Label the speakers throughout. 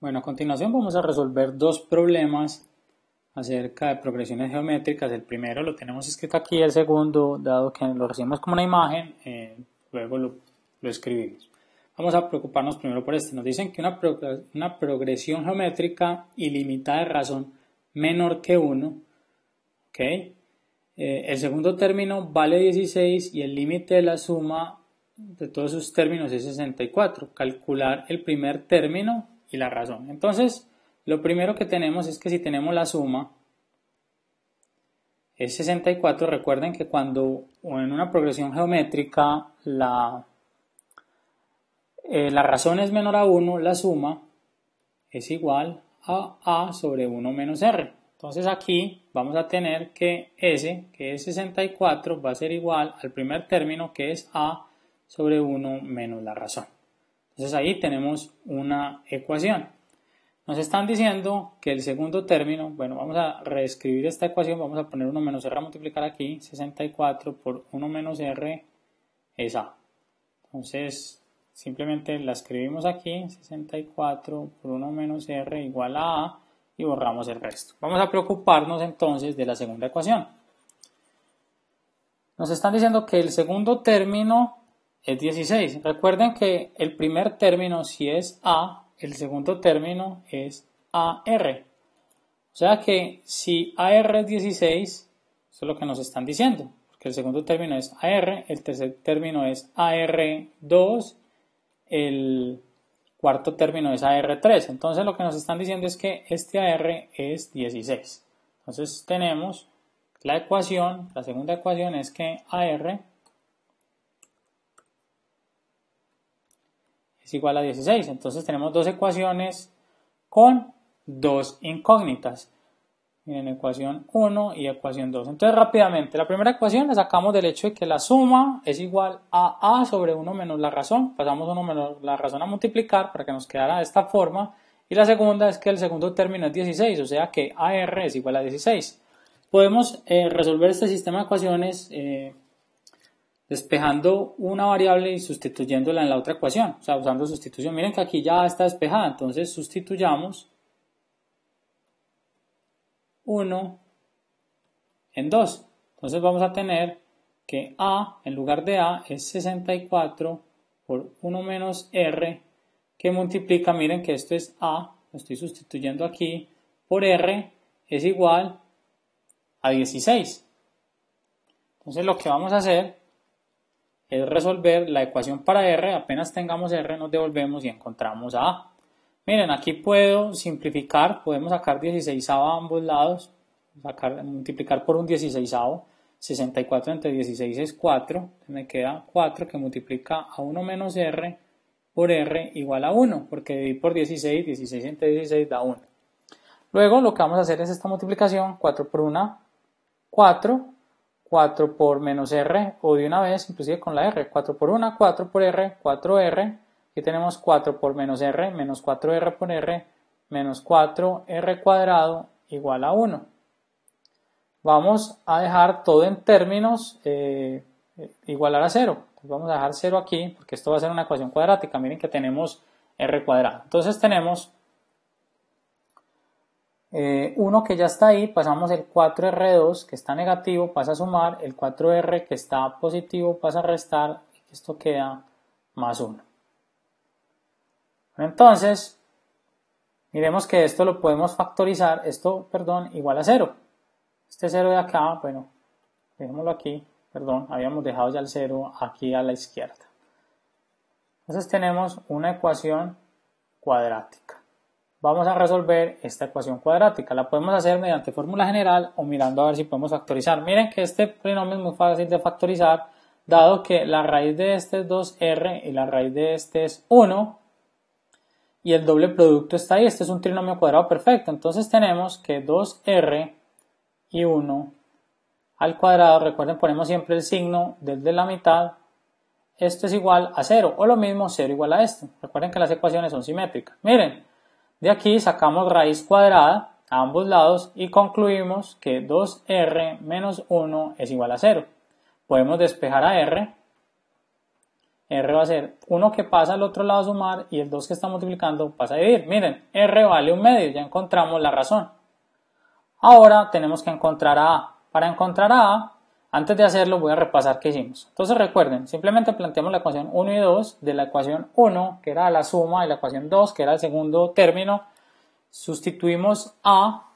Speaker 1: Bueno, a continuación vamos a resolver dos problemas acerca de progresiones geométricas. El primero lo tenemos escrito aquí, el segundo, dado que lo recibimos como una imagen, eh, luego lo, escribimos. Vamos a preocuparnos primero por este. Nos dicen que una, progresión geométrica ilimitada de razón menor que 1, ¿ok? Eh, el segundo término vale 16 y el límite de la suma de todos sus términos es 64. Calcular el primer término y la razón. Entonces, lo primero que tenemos es que si tenemos la suma, es 64. Recuerden que cuando en una progresión geométrica la, eh, la razón es menor a 1, la suma es igual a A sobre 1 menos R. Entonces aquí vamos a tener que S, que es 64, va a ser igual al primer término que es A sobre 1 menos la razón. Entonces ahí tenemos una ecuación. Nos están diciendo que el segundo término, bueno, vamos a reescribir esta ecuación, vamos a poner 1 menos r a multiplicar aquí, 64 por 1 menos r es a. Entonces, simplemente la escribimos aquí, 64 por 1 menos r igual a a, y borramos el resto. Vamos a preocuparnos entonces de la segunda ecuación. Nos están diciendo que el segundo término es 16. Recuerden que el primer término, si es A, el segundo término es AR. O sea que si AR es 16, eso es lo que nos están diciendo, porque el segundo término es AR, el tercer término es AR2, el cuarto término es AR3. Entonces lo que nos están diciendo es que este AR es 16. Entonces tenemos la ecuación, la segunda ecuación es que AR es igual a 16. Entonces tenemos dos ecuaciones con dos incógnitas. Miren, ecuación 1 y ecuación 2. Entonces rápidamente, la primera ecuación la sacamos del hecho de que la suma es igual a a sobre 1 menos la razón. Pasamos 1 menos la razón a multiplicar para que nos quedara de esta forma. Y la segunda es que el segundo término es 16, o sea que AR es igual a 16. Podemos eh, resolver este sistema de ecuaciones eh, despejando una variable y sustituyéndola en la otra ecuación, o sea, usando sustitución. Miren que aquí ya está despejada, entonces sustituyamos 1 en 2. Entonces vamos a tener que A en lugar de A es 64 por 1 menos R que multiplica, miren que esto es A, lo estoy sustituyendo aquí, por R es igual a 16. Entonces lo que vamos a hacer es resolver la ecuación para R, apenas tengamos R nos devolvemos y encontramos A. Miren, aquí puedo simplificar, podemos sacar 16 a ambos lados, multiplicar por un 16 a 64 entre 16 es 4, me queda 4 que multiplica a 1 menos R por R igual a 1, porque dividir por 16, 16 entre 16 da 1. Luego lo que vamos a hacer es esta multiplicación, 4 por 1, 4, 4 por menos R o de una vez inclusive con la R, 4 por 1, 4 por R, 4R, aquí tenemos 4 por menos R, menos 4R por R, menos 4R cuadrado igual a 1. Vamos a dejar todo en términos igual eh, igualar a 0, vamos a dejar 0 aquí porque esto va a ser una ecuación cuadrática, miren que tenemos R cuadrado, entonces tenemos 1 eh, uno que ya está ahí, pasamos el 4R2 que está negativo, pasa a sumar, el 4R que está positivo pasa a restar, y esto queda más 1. Entonces, miremos que esto lo podemos factorizar, esto, perdón, igual a 0. Este 0 de acá, bueno, dejémoslo aquí, perdón, habíamos dejado ya el 0 aquí a la izquierda. Entonces tenemos una ecuación cuadrática vamos a resolver esta ecuación cuadrática. La podemos hacer mediante fórmula general o mirando a ver si podemos factorizar. Miren que este trinomio es muy fácil de factorizar, dado que la raíz de este es 2r y la raíz de este es 1, y el doble producto está ahí. Este es un trinomio cuadrado perfecto. Entonces tenemos que 2r y 1 al cuadrado, recuerden ponemos siempre el signo desde la mitad, esto es igual a 0, o lo mismo 0 igual a esto. Recuerden que las ecuaciones son simétricas. Miren, de aquí sacamos raíz cuadrada a ambos lados y concluimos que 2r menos 1 es igual a 0. Podemos despejar a r. r va a ser 1 que pasa al otro lado a sumar y el 2 que está multiplicando pasa a dividir. Miren, r vale un medio, ya encontramos la razón. Ahora tenemos que encontrar a Para encontrar a a antes de hacerlo voy a repasar qué hicimos. Entonces recuerden, simplemente planteamos la ecuación 1 y 2 de la ecuación 1, que era la suma, y la ecuación 2, que era el segundo término. Sustituimos a,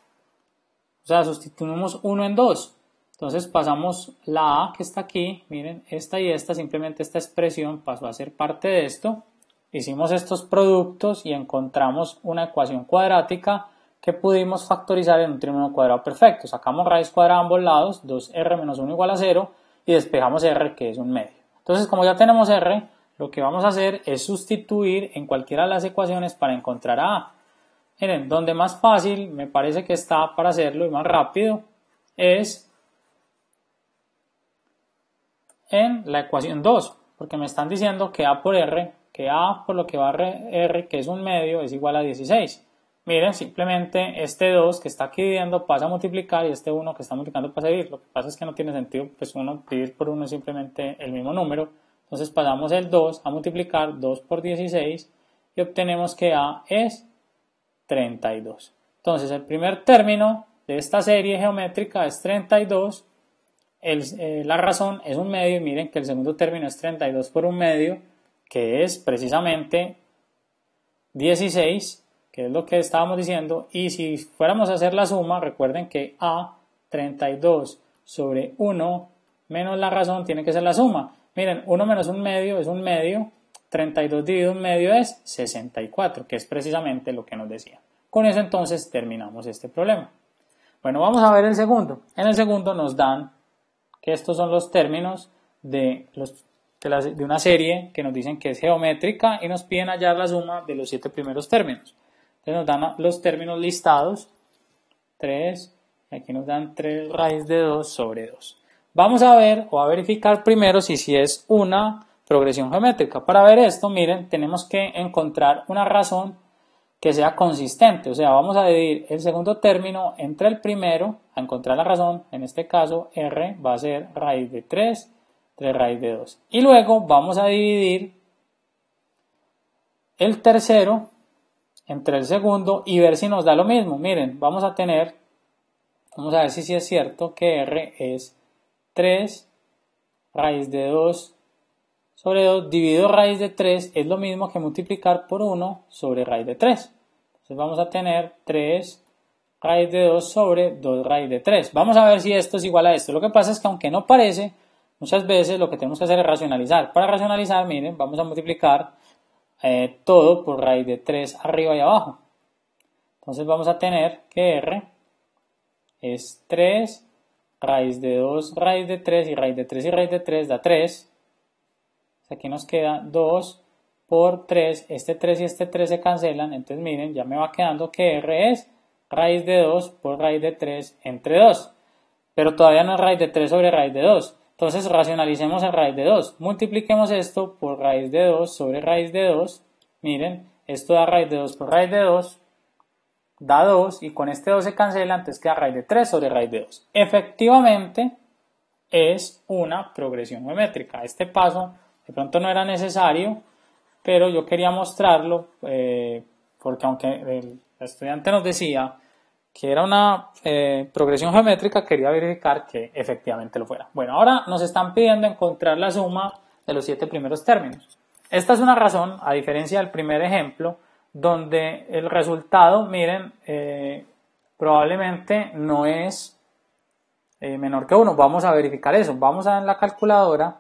Speaker 1: o sea, sustituimos 1 en 2. Entonces pasamos la a que está aquí, miren, esta y esta, simplemente esta expresión pasó a ser parte de esto. Hicimos estos productos y encontramos una ecuación cuadrática que pudimos factorizar en un término cuadrado perfecto. Sacamos raíz cuadrada a ambos lados, 2r menos 1 igual a 0, y despejamos r que es un medio. Entonces, como ya tenemos r, lo que vamos a hacer es sustituir en cualquiera de las ecuaciones para encontrar a Miren, donde más fácil me parece que está para hacerlo y más rápido es en la ecuación 2, porque me están diciendo que a por r, que a por lo que va r que es un medio, es igual a 16. Miren, simplemente este 2 que está aquí dividiendo pasa a multiplicar y este 1 que está multiplicando pasa a dividir. Lo que pasa es que no tiene sentido, pues uno dividir por 1 es simplemente el mismo número. Entonces pasamos el 2 a multiplicar 2 por 16 y obtenemos que A es 32. Entonces el primer término de esta serie geométrica es 32. Eh, la razón es un medio y miren que el segundo término es 32 por un medio, que es precisamente 16 que es lo que estábamos diciendo, y si fuéramos a hacer la suma, recuerden que A, 32 sobre 1 menos la razón tiene que ser la suma. Miren, 1 menos 1 medio es 1 medio, 32 dividido 1 medio es 64, que es precisamente lo que nos decía. Con eso entonces terminamos este problema. Bueno, vamos a ver el segundo. En el segundo nos dan que estos son los términos de, de una serie que nos dicen que es geométrica y nos piden hallar la suma de los siete primeros términos. Entonces nos dan los términos listados. 3, aquí nos dan 3 raíz de 2 sobre 2. Vamos a ver o a verificar primero si, si es una progresión geométrica. Para ver esto, miren, tenemos que encontrar una razón que sea consistente. O sea, vamos a dividir el segundo término entre el primero, a encontrar la razón. En este caso, R va a ser raíz de 3, 3 raíz de 2. Y luego vamos a dividir el tercero entre el segundo y ver si nos da lo mismo. Miren, vamos a tener, vamos a ver si es cierto que R es 3 raíz de 2 sobre 2 dividido raíz de 3 es lo mismo que multiplicar por 1 sobre raíz de 3. Entonces vamos a tener 3 raíz de 2 sobre 2 raíz de 3. Vamos a ver si esto es igual a esto. Lo que pasa es que aunque no parece, muchas veces lo que tenemos que hacer es racionalizar. Para racionalizar, miren, vamos a multiplicar eh, todo por raíz de 3 arriba y abajo. Entonces vamos a tener que R es 3 raíz de 2, raíz de 3 y raíz de 3 y raíz de 3 da 3. aquí nos queda 2 por 3. Este 3 y este 3 se cancelan. Entonces miren, ya me va quedando que R es raíz de 2 por raíz de 3 entre 2. Pero todavía no es raíz de 3 sobre raíz de 2. Entonces racionalicemos a raíz de 2. Multipliquemos esto por raíz de 2 sobre raíz de 2. Miren, esto da raíz de 2 por raíz de 2. Da 2 y con este 2 se cancela, entonces queda raíz de 3 sobre raíz de 2. Efectivamente, es una progresión geométrica. Este paso de pronto no era necesario, pero yo quería mostrarlo eh, porque aunque el estudiante nos decía que era una eh, progresión geométrica, quería verificar que efectivamente lo fuera. Bueno, ahora nos están pidiendo encontrar la suma de los siete primeros términos. Esta es una razón, a diferencia del primer ejemplo, donde el resultado, miren, eh, probablemente no es eh, menor que 1. Vamos a verificar eso. Vamos a en la calculadora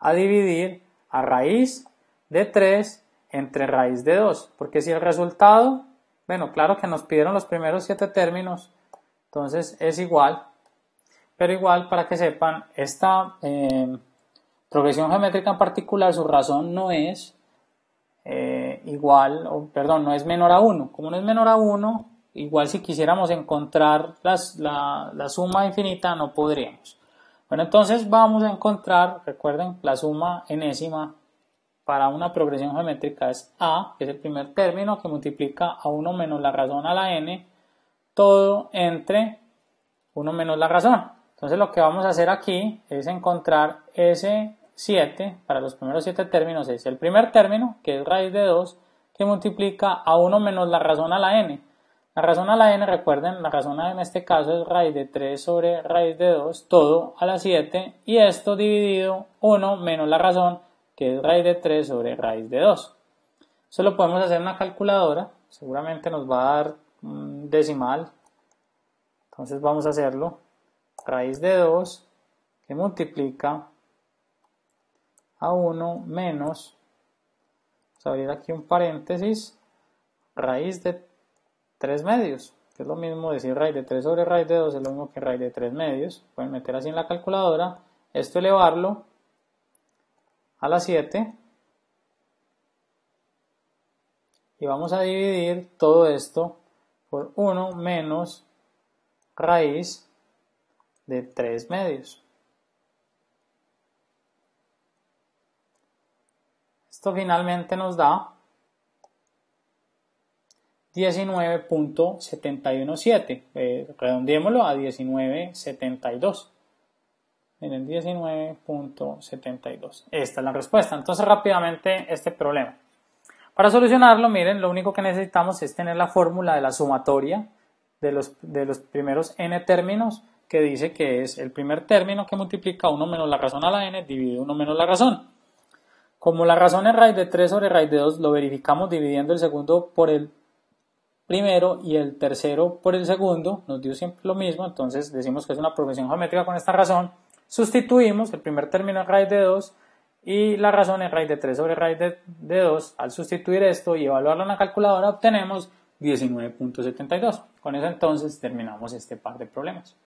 Speaker 1: a dividir a raíz de 3 entre raíz de 2, porque si el resultado bueno, claro que nos pidieron los primeros siete términos, entonces es igual, pero igual para que sepan, esta eh, progresión geométrica en particular, su razón no es eh, igual, perdón, no es menor a 1. Como no es menor a 1, igual si quisiéramos encontrar la, la suma infinita no podríamos. Bueno, entonces vamos a encontrar, recuerden, la suma enésima para una progresión geométrica es a, que es el primer término que multiplica a 1 menos la razón a la n, todo entre 1 menos la razón. Entonces lo que vamos a hacer aquí es encontrar ese 7 para los primeros 7 términos es el primer término, que es raíz de 2, que multiplica a 1 menos la razón a la n. La razón a la n, recuerden, la razón en este caso es raíz de 3 sobre raíz de 2, todo a la 7, y esto dividido 1 menos la razón que es raíz de 3 sobre raíz de 2. lo podemos hacer una calculadora, seguramente nos va a dar un decimal. Entonces vamos a hacerlo. Raíz de 2 que multiplica a 1 menos, vamos a abrir aquí un paréntesis, raíz de 3 medios, que es lo mismo decir raíz de 3 sobre raíz de 2, es lo mismo que raíz de 3 medios. Pueden meter así en la calculadora, esto elevarlo a la 7 y vamos a dividir todo esto por 1 menos raíz de 3 medios. Esto finalmente nos da 19.717. Eh, redondeémoslo a 19.72 en el 19.72. Esta es la respuesta. Entonces rápidamente este problema. Para solucionarlo, miren, lo único que necesitamos es tener la fórmula de la sumatoria de los, de los primeros n términos que dice que es el primer término que multiplica 1 menos la razón a la n divide 1 menos la razón. Como la razón es raíz de 3 sobre raíz de 2, lo verificamos dividiendo el segundo por el primero y el tercero por el segundo, nos dio siempre lo mismo, entonces decimos que es una progresión geométrica con esta razón Sustituimos el primer término raíz de 2 y la razón es raíz de 3 sobre raíz de, de 2. Al sustituir esto y evaluarlo en la calculadora obtenemos 19.72. Con eso entonces terminamos este par de problemas.